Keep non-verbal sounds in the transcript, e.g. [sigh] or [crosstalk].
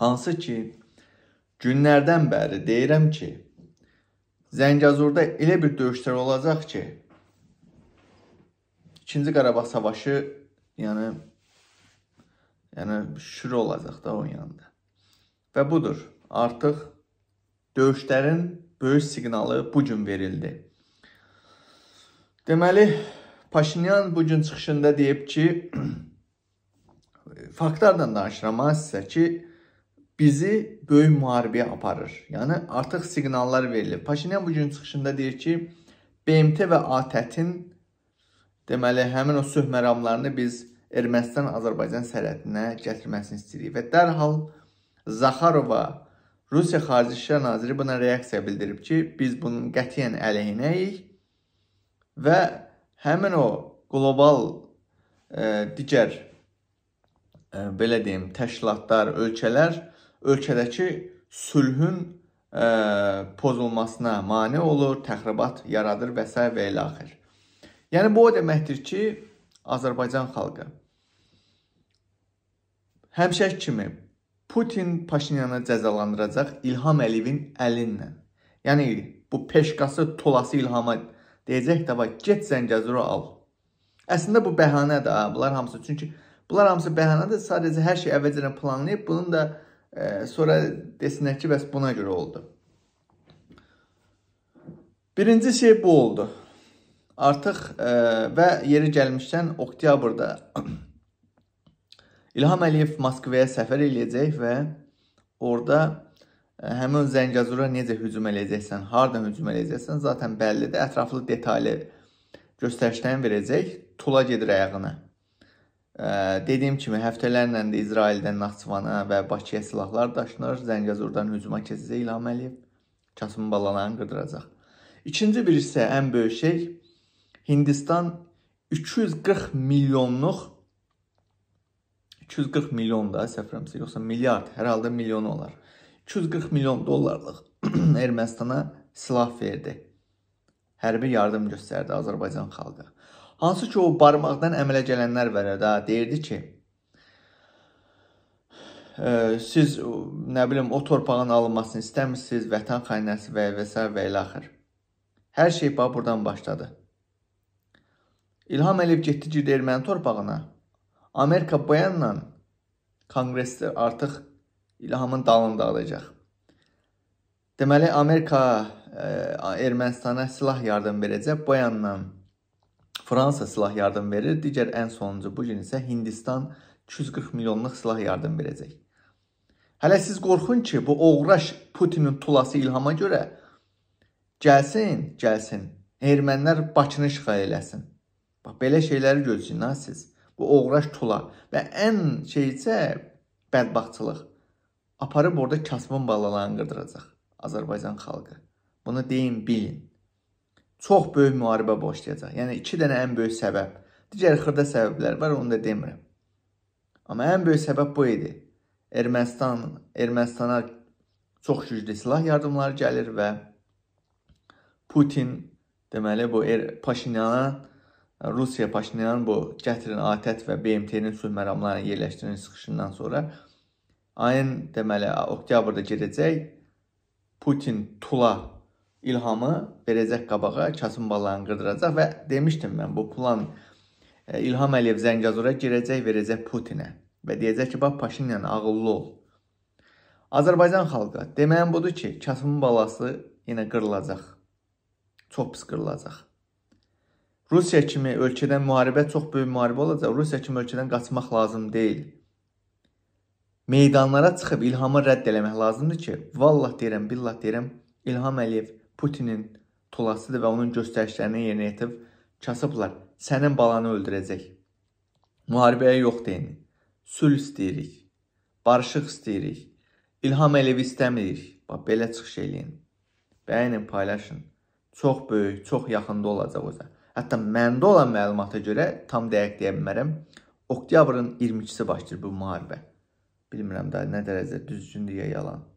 Hansı ki, günlərdən bəri deyirəm ki, Zəngəzurda elə bir döyüşlər olacaq ki, 2-ci Qarabağ savaşı, yəni yəni şür olacaq da onun yanında. Və budur. Artıq döyüşlərin böyük siqnalı bu gün verildi. Deməli, Paşinyan bu gün çıxışında deyib ki, [clears throat] faktlardan danışıram sizə ki, bizi böyük müharibəyə aparır. Yəni artıq siqnallar verilir. Paşinyan bu gün çıxışında deyir ki, BMT və ATƏT-in e deməli həmin o söhməramlarını biz Ermənistan-Azərbaycan sərhədinə gətirməsini istəyirik və dərhal Zaxarova Rusiya Xarici İşlər Naziri buna reaksiya bildirib ki, biz bunun qətiyyən əleyhinəyik və həmin o qlobal ə, e, digər ə, e, belə deyim, təşkilatlar, ölkələr ölkədəki sülhün ə, e, pozulmasına mane olur, təxribat yaradır və s. və ilaxir. Yəni bu o deməkdir ki, Azərbaycan xalqı həmişəki kimi Putin Paşinyanı cəzalandıracaq İlham Əliyevin əlinlə. Yəni bu peşkası tolası İlhama deyəcək də bax get Zəngəzuru al. Əslində bu bəhanədir ha, bunlar hamısı çünki bunlar hamısı bəhanədir. Sadəcə hər şey əvvəlcədən planlayıb bunun da sonra desinlər ki, bəs buna görə oldu. Birinci şey bu oldu. Artıq ə, e, və yeri gəlmişdən oktyabrda [clears throat] İlham Əliyev Moskvaya səfər eləyəcək və orada e, həmin Zəngəzura necə hücum eləyəcəksən, hardan hücum eləyəcəksən zaten bəllidir. Ətraflı detallı göstərişlərini verəcək. Tula gedir ayağına. Dediyim kimi həftələrlə də İsraildən Naxçıvana və Bakıya silahlar daşınır. Zəngəzurdan hücuma keçəcək İlham Əliyev. Kasım balalarını qırdıracaq. İkinci bir isə ən böyük şey Hindistan 240 milyonluq 240 milyon da səfirəmsə, yoxsa milyard, hər halda milyon olar. 240 milyon dollarlıq [clears throat] Ermənistana silah verdi. Hərbi yardım göstərdi Azərbaycan xalqına. Hansı ki, o barmaqdan əmələ gələnlər var da, deyirdi ki, ə, siz nə bilim o torpağın alınmasını istəmirsiniz, vətən xainəsi və və s. və ilə axır. Hər şey bax buradan başladı. İlham Əliyev getdi girdi erməni torpağına. Amerika boyanla konqresdə artıq İlhamın dalını dağılacaq. Deməli Amerika ə, Ermənistana silah yardım verəcək boyanla. Fransa silah yardım verir, digər ən sonuncu bu gün isə Hindistan 240 milyonluq silah yardım verəcək. Hələ siz qorxun ki, bu oğraş Putinin tulası ilhama görə gəlsin, gəlsin. Ermənlər Bakını işğal eləsin. Bax belə şeyləri gözləyin ha siz. Bu oğraş tula və ən şey isə bədbaxtçılıq. Aparıb orada kasbın balalarını qırdıracaq Azərbaycan xalqı. Bunu deyin, bilin çox böyük müharibə başlayacaq. Yəni 2 dənə ən böyük səbəb. Digər xırda səbəblər var, onu da demirəm. Amma ən böyük səbəb bu idi. Ermənistan Ermənistana çox güclü silah yardımları gəlir və Putin deməli bu er, Paşinyana Rusiya Paşinyanın bu gətirin ATƏT və BMT-nin sülh məramlarına yerləşdirilən çıxışından sonra ayın deməli oktyabrda gedəcək Putin Tula ilhamı verəcək qabağa, Kasım ballarını qırdıracaq və demişdim mən bu plan e, İlham Əliyev Zəngəzura girəcək, verəcək Putinə və deyəcək ki, bax Paşinyan ağıllı ol. Azərbaycan xalqı deməyim budur ki, Kasımın balası yenə qırılacaq. Çox pis qırılacaq. Rusiya kimi ölkədən müharibə çox böyük müharibə olacaq. Rusiya kimi ölkədən qaçmaq lazım deyil. Meydanlara çıxıb ilhamı rədd eləmək lazımdır ki, vallah deyirəm, billah deyirəm, İlham Əliyev Putinin tulasıdır və onun göstərişlərini yerinə yetib kasıblar. Sənin balanı öldürəcək. Müharibəyə yox deyin. Sülh istəyirik. Barışıq istəyirik. İlham Əliyevi istəmirik. Bax belə çıxış eləyin. Bəyənin, paylaşın. Çox böyük, çox yaxında olacaq özə. Hətta məndə olan məlumata görə tam dəqiq deyə bilmərəm. Oktyabrın 22-si başlayır bu müharibə. Bilmirəm də nə dərəcə düzgündür ya yalan.